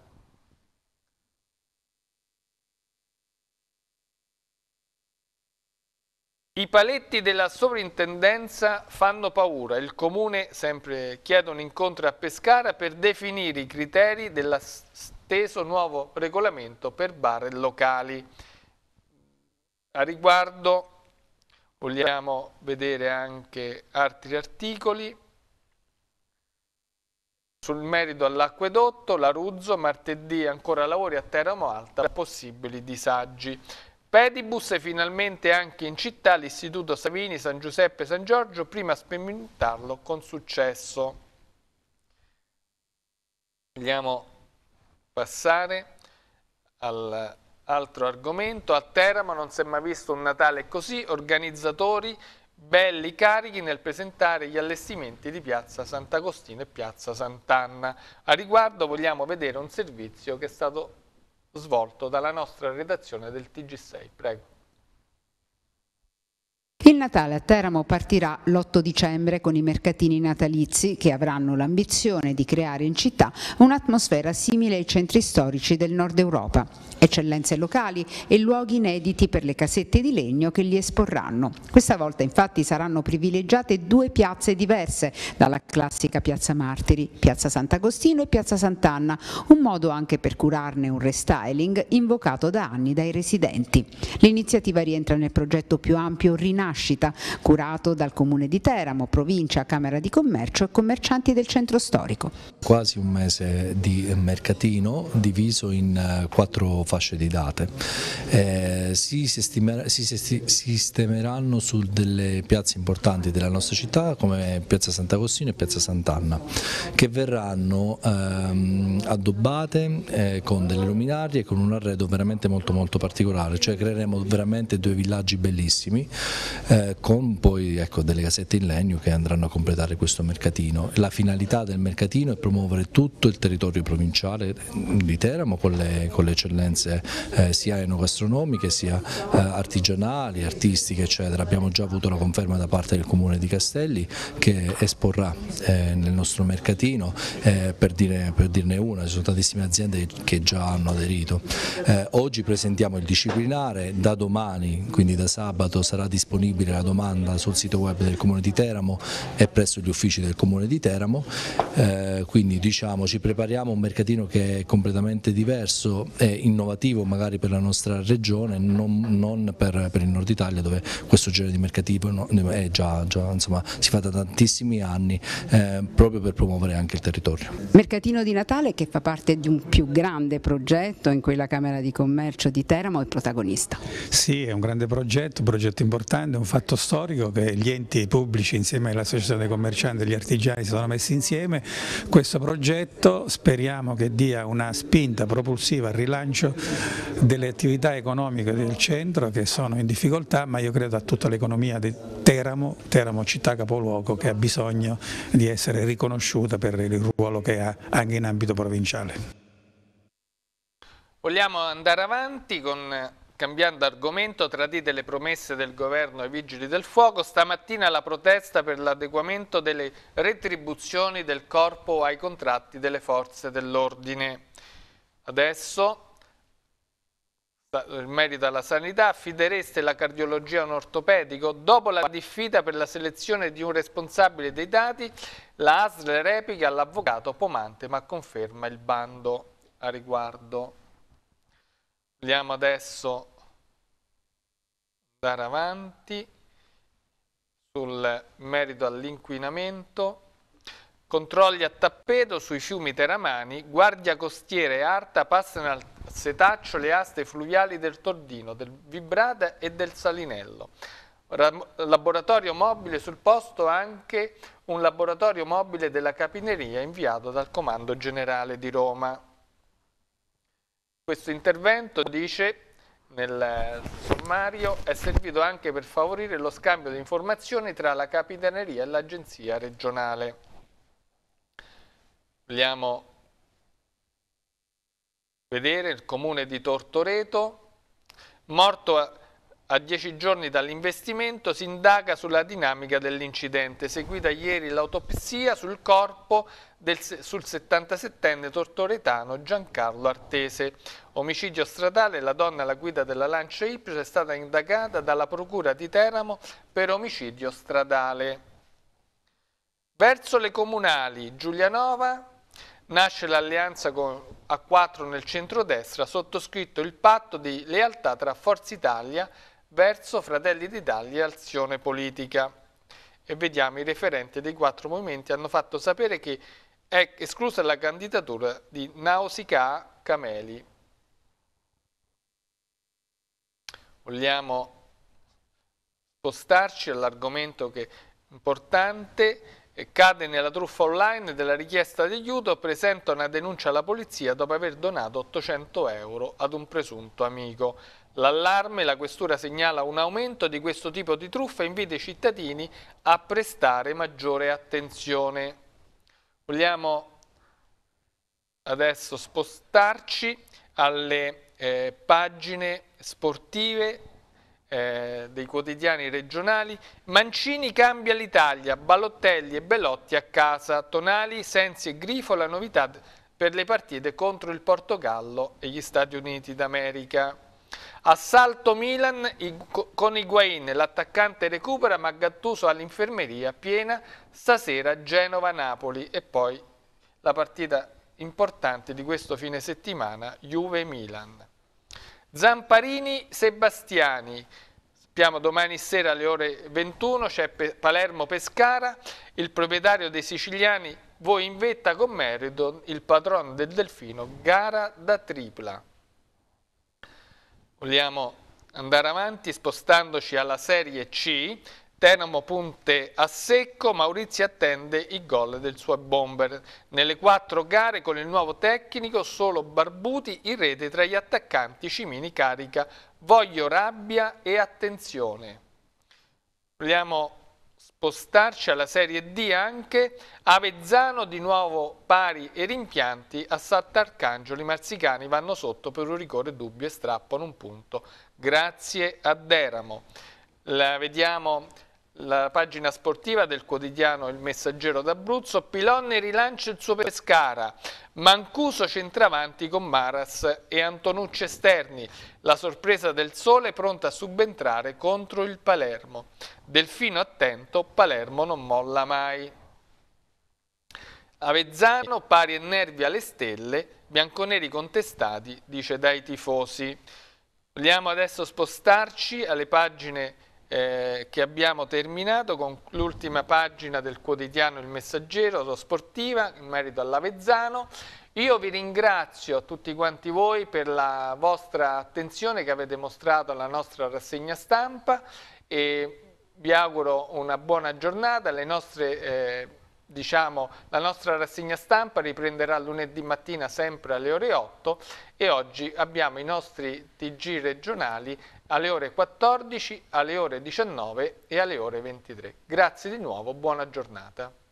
I paletti della sovrintendenza fanno paura. Il comune sempre chiede un incontro a Pescara per definire i criteri dell'asteso nuovo regolamento per bar locali. A riguardo vogliamo vedere anche altri articoli. Sul merito all'acquedotto, la Ruzzo, martedì ancora lavori a Teramo Alta, possibili disagi pedibus e finalmente anche in città l'Istituto Savini San Giuseppe San Giorgio prima a sperimentarlo con successo. Vogliamo passare all'altro argomento. A Teramo non si è mai visto un Natale così, organizzatori belli carichi nel presentare gli allestimenti di Piazza Sant'Agostino e Piazza Sant'Anna. A riguardo vogliamo vedere un servizio che è stato svolto dalla nostra redazione del TG6. Prego. Il Natale a Teramo partirà l'8 dicembre con i mercatini natalizi che avranno l'ambizione di creare in città un'atmosfera simile ai centri storici del nord Europa, eccellenze locali e luoghi inediti per le casette di legno che li esporranno. Questa volta infatti saranno privilegiate due piazze diverse dalla classica Piazza Martiri, Piazza Sant'Agostino e Piazza Sant'Anna, un modo anche per curarne un restyling invocato da anni dai residenti. L'iniziativa rientra nel progetto più ampio Rinascita nascita, curato dal Comune di Teramo, Provincia, Camera di Commercio e commercianti del centro storico. Quasi un mese di mercatino diviso in eh, quattro fasce di date. Eh, si, sistemer si, sistemeranno su delle piazze importanti della nostra città come Piazza Sant'Agostino e Piazza Sant'Anna che verranno ehm, addobbate eh, con delle luminarie e con un arredo veramente molto molto particolare, cioè creeremo veramente due villaggi bellissimi eh, con poi ecco, delle casette in legno che andranno a completare questo mercatino. La finalità del mercatino è promuovere tutto il territorio provinciale di Teramo con le, con le eccellenze eh, sia enogastronomiche sia eh, artigianali, artistiche eccetera. Abbiamo già avuto la conferma da parte del Comune di Castelli che esporrà eh, nel nostro mercatino, eh, per, dire, per, dirne una, ci sono tantissime aziende che già hanno aderito. oggi presentiamo il disciplinare, da domani, quindi da sabato sarà disponibile disponibile la domanda sul sito web del Comune di Teramo e presso gli uffici del Comune di Teramo, eh, quindi diciamo ci prepariamo a un mercatino che è completamente diverso e innovativo magari per la nostra regione, non, non per, per, il nord Italia dove questo genere di mercatino è già, già insomma, si fa da tantissimi anni eh, proprio per promuovere anche il territorio. Mercatino di Natale che fa parte di un più grande progetto in cui la Camera di Commercio di Teramo è protagonista. Sì, è un grande progetto, un progetto importante, un fatto storico che gli enti pubblici insieme all'associazione società dei commercianti e degli artigiani si sono messi insieme. Questo progetto speriamo che dia una spinta propulsiva al rilancio delle attività economiche del centro che sono in difficoltà, ma io credo a tutta l'economia di Teramo, Teramo città capoluogo che ha bisogno di essere riconosciuta per il ruolo che ha anche in ambito provinciale. Vogliamo andare avanti con Cambiando argomento, tradite le promesse del governo ai vigili del fuoco, stamattina la protesta per l'adeguamento delle retribuzioni del corpo ai contratti delle forze dell'ordine. Adesso, in merito alla sanità, affidereste la cardiologia a un ortopedico? Dopo la diffida per la selezione di un responsabile dei dati, la ASL replica all'avvocato Pomante ma conferma il bando a riguardo. Vogliamo adesso andare avanti sul merito all'inquinamento. Controlli a tappeto sui fiumi teramani, guardia costiera e arta passano al setaccio le aste fluviali del Tordino, del Vibrata e del Salinello. Laboratorio mobile sul posto anche un laboratorio mobile della capineria inviato dal Comando Generale di Roma. Questo intervento, dice nel sommario, è servito anche per favorire lo scambio di informazioni tra la Capitaneria e l'Agenzia regionale. Vogliamo vedere il comune di Tortoreto, morto a dieci giorni dall'investimento si indaga sulla dinamica dell'incidente, seguita ieri l'autopsia sul corpo del, sul 77enne tortoretano Giancarlo Artese. Omicidio stradale, la donna alla guida della Lancia Y è stata indagata dalla Procura di Teramo per omicidio stradale. Verso le comunali, Giulianova, nasce l'alleanza con a 4 nel centrodestra, sottoscritto il patto di lealtà tra Forza Italia e verso Fratelli d'Italia e Azione Politica. E vediamo, i referenti dei quattro movimenti hanno fatto sapere che è esclusa la candidatura di Nausicaa Cameli. Vogliamo spostarci all'argomento che è importante cade nella truffa online della richiesta di aiuto, presenta una denuncia alla polizia dopo aver donato 800 euro ad un presunto amico. L'allarme, la questura segnala un aumento di questo tipo di truffa e invita i cittadini a prestare maggiore attenzione. Vogliamo adesso spostarci alle eh, pagine sportive eh, dei quotidiani regionali. Mancini cambia l'Italia, Balottelli e Bellotti a casa, Tonali, Sensi e Grifo la novità per le partite contro il Portogallo e gli Stati Uniti d'America. Assalto Milan con Higuain, l'attaccante recupera ma Gattuso all'infermeria piena, stasera Genova-Napoli e poi la partita importante di questo fine settimana Juve-Milan. Zamparini Sebastiani, sappiamo domani sera alle ore 21 c'è Palermo-Pescara, il proprietario dei siciliani voi in vetta con Meridon, il padrone del Delfino, gara da tripla. Vogliamo andare avanti spostandoci alla Serie C. Tenamo punte a secco, Maurizio attende il gol del suo bomber. Nelle quattro gare con il nuovo tecnico solo Barbuti in rete tra gli attaccanti Cimini carica. Voglio rabbia e attenzione. Vogliamo spostarci alla Serie D anche Avezzano di nuovo pari e rimpianti a Sant'Arcangelo i marzicani vanno sotto per un rigore dubbio e strappano un punto grazie a Deramo la vediamo la pagina sportiva del quotidiano Il Messaggero d'Abruzzo, Pilonne rilancia il suo Pescara, Mancuso centravanti con Maras e Antonucci esterni, la sorpresa del Sole pronta a subentrare contro il Palermo. Delfino attento, Palermo non molla mai. Avezzano pari e nervi alle stelle, bianconeri contestati, dice dai tifosi. Vogliamo adesso spostarci alle pagine eh, che abbiamo terminato con l'ultima pagina del quotidiano Il Messaggero, lo sportiva, in merito all'Avezzano. Io vi ringrazio a tutti quanti voi per la vostra attenzione che avete mostrato alla nostra rassegna stampa e vi auguro una buona giornata. Le nostre... Eh, diciamo, la nostra rassegna stampa riprenderà lunedì mattina sempre alle ore 8 e oggi abbiamo i nostri TG regionali alle ore 14, alle ore 19 e alle ore 23. Grazie di nuovo, buona giornata.